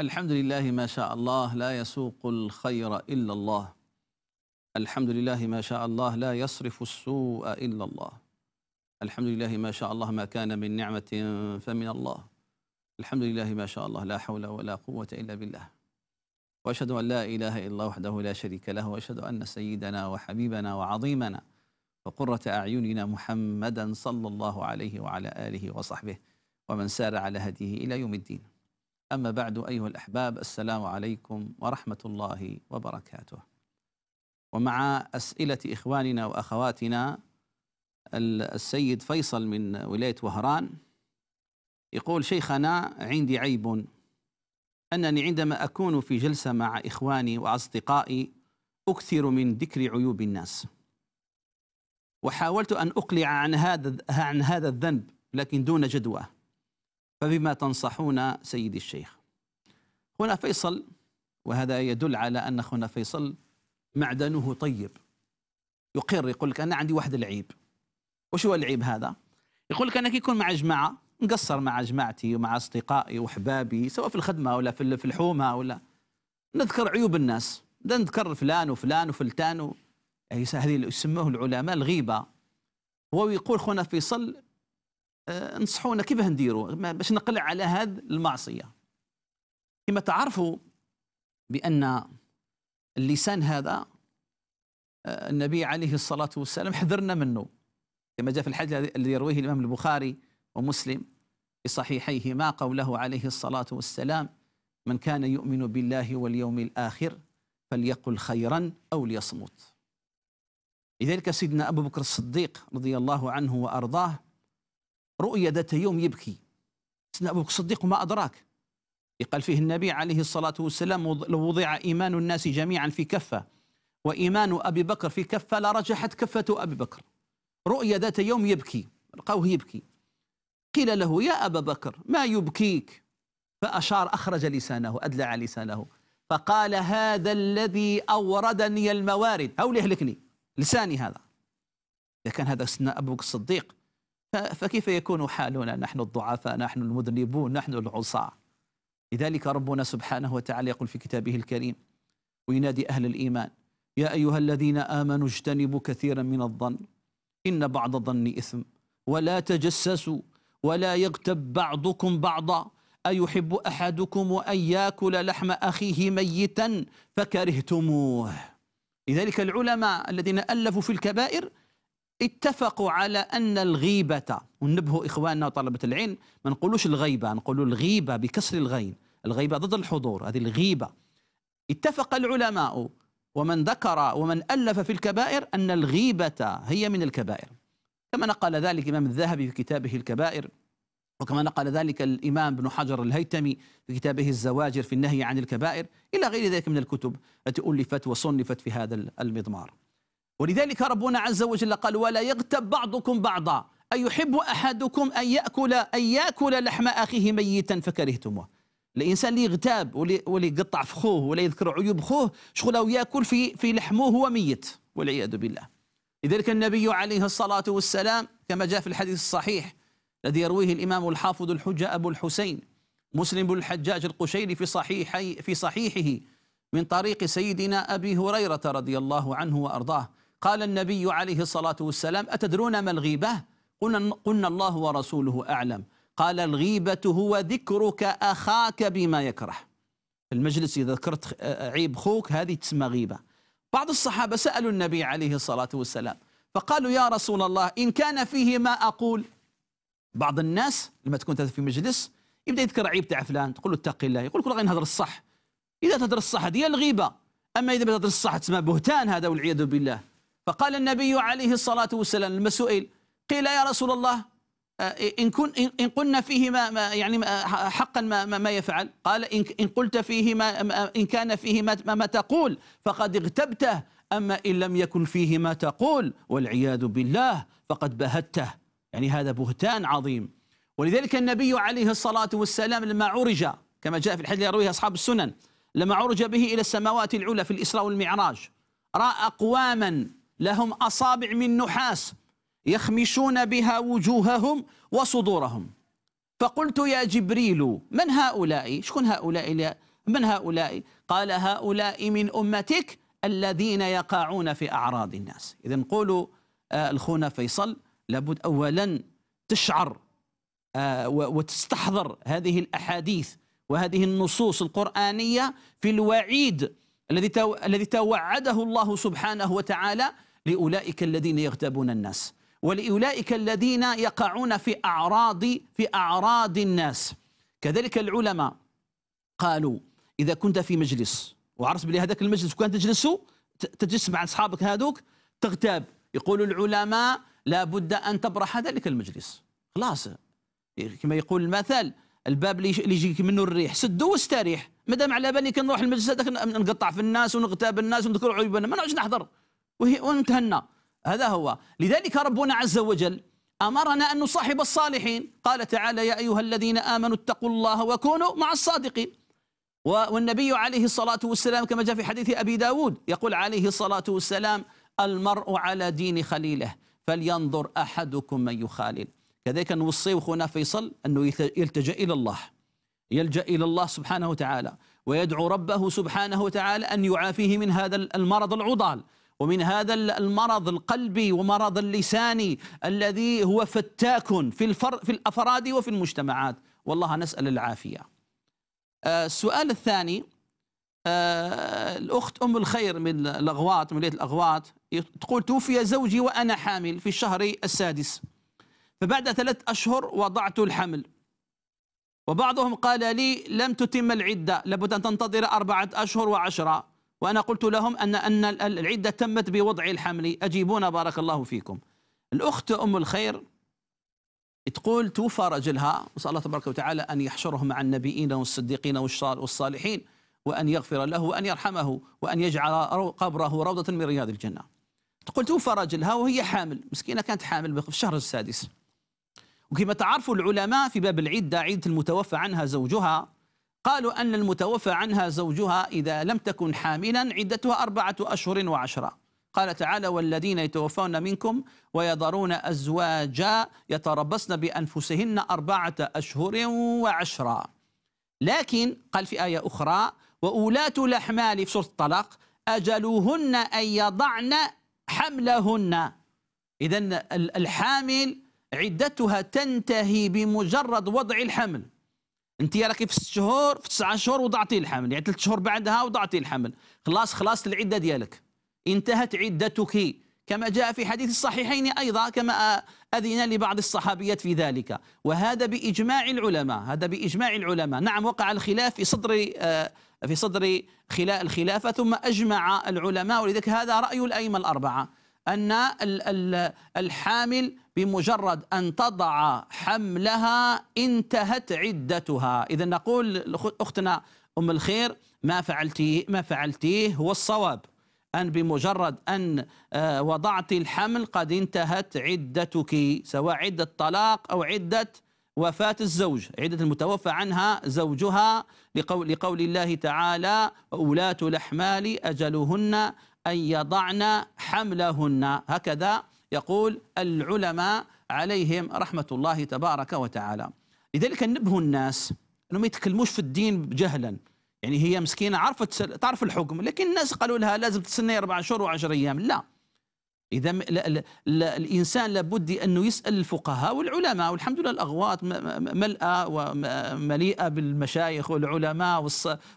الحمد لله ما شاء الله لا يسوق الخير إلا الله الحمد لله ما شاء الله لا يصرف السوء إلا الله الحمد لله ما شاء الله ما كان من نعمة فمن الله الحمد لله ما شاء الله لا حول ولا قوة إلا بالله وأشهد أن لا إله إلا الله وحده لا شريك له وأشهد أن سيدنا وحبيبنا وعظيمنا وقرة أعيننا محمدا صلى الله عليه وعلى آله وصحبه ومن سار على هديه إلى يوم الدين أما بعد أيها الأحباب السلام عليكم ورحمة الله وبركاته ومع أسئلة إخواننا وأخواتنا السيد فيصل من ولاية وهران يقول شيخنا عندي عيب أنني عندما أكون في جلسة مع إخواني وأصدقائي أكثر من ذكر عيوب الناس وحاولت أن أقلع عن هذا عن هذا الذنب لكن دون جدوى فبما تنصحون سيدي الشيخ هنا فيصل وهذا يدل على أن هنا فيصل معدنه طيب يقر يقول لك أنا عندي واحد العيب وش هو العيب هذا يقول لك أنا كي يكون مع جماعة نقصر مع جماعتي ومع أصدقائي وحبابي سواء في الخدمة ولا في الحومة ولا نذكر عيوب الناس نذكر فلان وفلان وفلتان هذه يسموه العلماء الغيبة هو يقول خونا فيصل آه، نصحونا كيف نديروا باش نقلع على هذه المعصيه كما تعرفوا بان اللسان هذا آه، النبي عليه الصلاه والسلام حذرنا منه كما جاء في الحديث الذي يرويه الامام البخاري ومسلم في صحيحيهما قوله عليه الصلاه والسلام من كان يؤمن بالله واليوم الاخر فليقل خيرا او ليصمت لذلك سيدنا ابو بكر الصديق رضي الله عنه وارضاه رؤيا ذات يوم يبكي سيدنا أبو بكر الصديق ما أدراك قال فيه النبي عليه الصلاة والسلام لو وضع إيمان الناس جميعا في كفة وإيمان أبي بكر في كفة لرجحت كفة أبي بكر رؤيا ذات يوم يبكي لقوه يبكي قيل له يا أبا بكر ما يبكيك فأشار أخرج لسانه أدلع لسانه فقال هذا الذي أوردني الموارد أو ليهلكني يهلكني لساني هذا إذا كان هذا سيدنا أبو بكر الصديق فكيف يكون حالنا نحن الضعفاء نحن المذنبون نحن العصاة لذلك ربنا سبحانه وتعالى يقول في كتابه الكريم وينادي أهل الإيمان يا أيها الذين آمنوا اجتنبوا كثيرا من الظن إن بعض الظن إثم ولا تجسسوا ولا يغتب بعضكم بعضا أيحب أحدكم أن يأكل لحم أخيه ميتا فكرهتموه لذلك العلماء الذين ألفوا في الكبائر اتفقوا على أن الغيبة ونبهوا إخواننا وطلبة العلم ما نقولوش الغيبة نقولوا الغيبة بكسر الغين الغيبة ضد الحضور هذه الغيبة اتفق العلماء ومن ذكر ومن ألف في الكبائر أن الغيبة هي من الكبائر كما نقل ذلك الإمام الذهبي في كتابه الكبائر وكما نقل ذلك الإمام ابن حجر الهيتمي في كتابه الزواجر في النهي عن الكبائر إلى غير ذلك من الكتب التي ألفت وصنفت في هذا المضمار ولذلك ربنا عز وجل قال ولا يغتب بعضكم بعضا أيحب أحدكم أن يأكل أن يأكل لحم أخيه ميتا فكرهتموه الانسان اللي يغتاب واللي يقطع في خوه ولا يذكر عيوب خوه شغله ياكل في في لحمه هو ميت والعياذ بالله لذلك النبي عليه الصلاه والسلام كما جاء في الحديث الصحيح الذي يرويه الامام الحافظ الحجه ابو الحسين مسلم بن الحجاج القشيري في صحيحي في صحيحه من طريق سيدنا ابي هريره رضي الله عنه وارضاه قال النبي عليه الصلاة والسلام أتدرون ما الغيبة؟ قلنا, قلنا الله ورسوله أعلم قال الغيبة هو ذكرك أخاك بما يكره في المجلس إذا ذكرت عيب خوك هذه تسمى غيبة بعض الصحابة سألوا النبي عليه الصلاة والسلام فقالوا يا رسول الله إن كان فيه ما أقول بعض الناس لما تكون في مجلس يبدا يذكر عيب تاع فلان تقول له اتق الله يقول لك غير نهضر الصح اذا تهضر الصح هذه الغيبه اما اذا ما الصح تسمى بهتان هذا والعياذ بالله فقال النبي عليه الصلاة والسلام المسؤول قيل يا رسول الله آه، إن, كن إن قلنا فيه ما, ما يعني حقا ما, ما, ما يفعل قال إن, إن قلت فيه ما إن كان فيه ما, ما تقول فقد اغتبته أما إن لم يكن فيه ما تقول والعياذ بالله فقد بهته يعني هذا بهتان عظيم ولذلك النبي عليه الصلاة والسلام لما عرج كما جاء في الحديث يرويه أصحاب السنن لما عرج به إلى السماوات العلى في الإسراء والمعراج رأى أقواما لهم أصابع من نحاس يخمشون بها وجوههم وصدورهم فقلت يا جبريل من هؤلاء شكون هؤلاء من هؤلاء قال هؤلاء من أمتك الذين يقعون في أعراض الناس إذا قولوا آه الخونا فيصل لابد أولا تشعر آه وتستحضر هذه الأحاديث وهذه النصوص القرآنية في الوعيد الذي الذي توعده الله سبحانه وتعالى لأولئك الذين يغتابون الناس ولأولئك الذين يقعون في أعراض في أعراض الناس كذلك العلماء قالوا إذا كنت في مجلس وعرفت بلي هذاك المجلس كان تجلس تجلس مع أصحابك هذوك تغتاب يقول العلماء لا بد أن تبرح ذلك المجلس خلاص كما يقول المثل الباب اللي يجيك منه الريح سدو واستريح مادام على بالي كنروح المجلس هذاك نقطع في الناس ونغتاب الناس ونذكر عيوبنا ما نعودش نحضر انتهنا هذا هو لذلك ربنا عز وجل أمرنا أن نصاحب الصالحين قال تعالى يا أيها الذين آمنوا اتقوا الله وكونوا مع الصادقين والنبي عليه الصلاة والسلام كما جاء في حديث أبي داود يقول عليه الصلاة والسلام المرء على دين خليله فلينظر أحدكم من يخالل كذلك نوصي أخونا فيصل أنه يلتجأ إلى الله يلجأ إلى الله سبحانه وتعالى ويدعو ربه سبحانه وتعالى أن يعافيه من هذا المرض العضال ومن هذا المرض القلبي ومرض اللساني الذي هو فتاك في, الفر في الأفراد وفي المجتمعات والله نسأل العافية آه، السؤال الثاني آه، الأخت أم الخير من الأغواط من ولاية الأغواط تقول توفي زوجي وأنا حامل في الشهر السادس فبعد ثلاث أشهر وضعت الحمل وبعضهم قال لي لم تتم العدة لابد أن تنتظر أربعة أشهر وعشرة وأنا قلت لهم أن أن العدة تمت بوضع الحمل أجيبونا بارك الله فيكم الأخت أم الخير تقول توفى رجلها وصلى الله تبارك وتعالى أن يحشره مع النبيين والصديقين والصالحين وأن يغفر له وأن يرحمه وأن يجعل قبره روضة من رياض الجنة تقول توفى رجلها وهي حامل مسكينة كانت حامل في الشهر السادس وكما تعرفوا العلماء في باب العدة عدة المتوفى عنها زوجها قالوا أن المتوفى عنها زوجها إذا لم تكن حاملا عدتها أربعة أشهر وعشرة قال تعالى والذين يتوفون منكم ويذرون أزواجا يتربصن بأنفسهن أربعة أشهر وعشرة لكن قال في آية أخرى وأولاة الأحمال في سورة الطلاق أجلوهن أن يضعن حملهن إذا الحامل عدتها تنتهي بمجرد وضع الحمل انت راكي في ست شهور في تسعة شهور وضعتي الحمل يعني ثلاث شهور بعدها وضعتي الحمل خلاص خلاص العده ديالك انتهت عدتك كما جاء في حديث الصحيحين ايضا كما اذن لبعض الصحابيات في ذلك وهذا باجماع العلماء هذا باجماع العلماء نعم وقع الخلاف في صدر آه، في صدر الخلافه ثم اجمع العلماء ولذلك هذا راي الائمه الاربعه أن الحامل بمجرد أن تضع حملها انتهت عدتها إذا نقول أختنا أم الخير ما فعلتيه ما فعلتيه هو الصواب أن بمجرد أن آه، وضعت الحمل قد انتهت عدتك سواء عدة طلاق أو عدة وفاة الزوج عدة المتوفى عنها زوجها لقول, لقول الله تعالى أولاة الأحمال أجلهن أن يضعن حملهن هكذا يقول العلماء عليهم رحمة الله تبارك وتعالى لذلك نبهوا الناس أنهم يتكلموش في الدين جهلا يعني هي مسكينة عرفت تعرف الحكم لكن الناس قالوا لها لازم تستني أربع شهور وعشر أيام لا إذا لا لا الإنسان لابد أنه يسأل الفقهاء والعلماء والحمد لله الأغواط ملأة ومليئة بالمشايخ والعلماء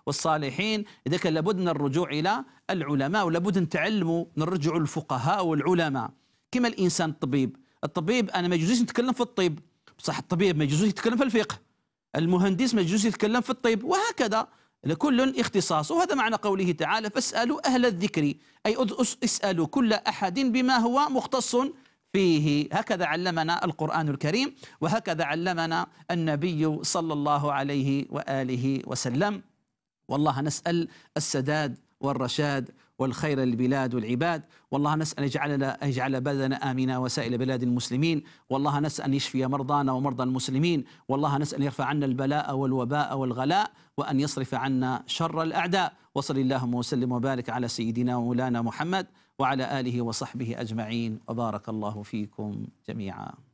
والصالحين إذا كان لابد من الرجوع إلى العلماء ولابد نتعلموا نرجعوا للفقهاء والعلماء كما الإنسان الطبيب الطبيب أنا ما يجوزش نتكلم في الطب بصح الطبيب ما يجوزش يتكلم في الفقه المهندس ما يجوزش يتكلم في الطب وهكذا لكل اختصاص وهذا معنى قوله تعالى فاسألوا أهل الذكر أي اسألوا كل أحد بما هو مختص فيه هكذا علمنا القرآن الكريم وهكذا علمنا النبي صلى الله عليه وآله وسلم والله نسأل السداد والرشاد والخير للبلاد والعباد والله نسأل يجعل يجعل بلدنا آمنا وسائل بلاد المسلمين والله نسأل أن يشفي مرضانا ومرضى المسلمين والله نسأل أن يرفع عنا البلاء والوباء والغلاء وأن يصرف عنا شر الأعداء وصل اللهم وسلم وبارك على سيدنا ومولانا محمد وعلى آله وصحبه أجمعين وبارك الله فيكم جميعا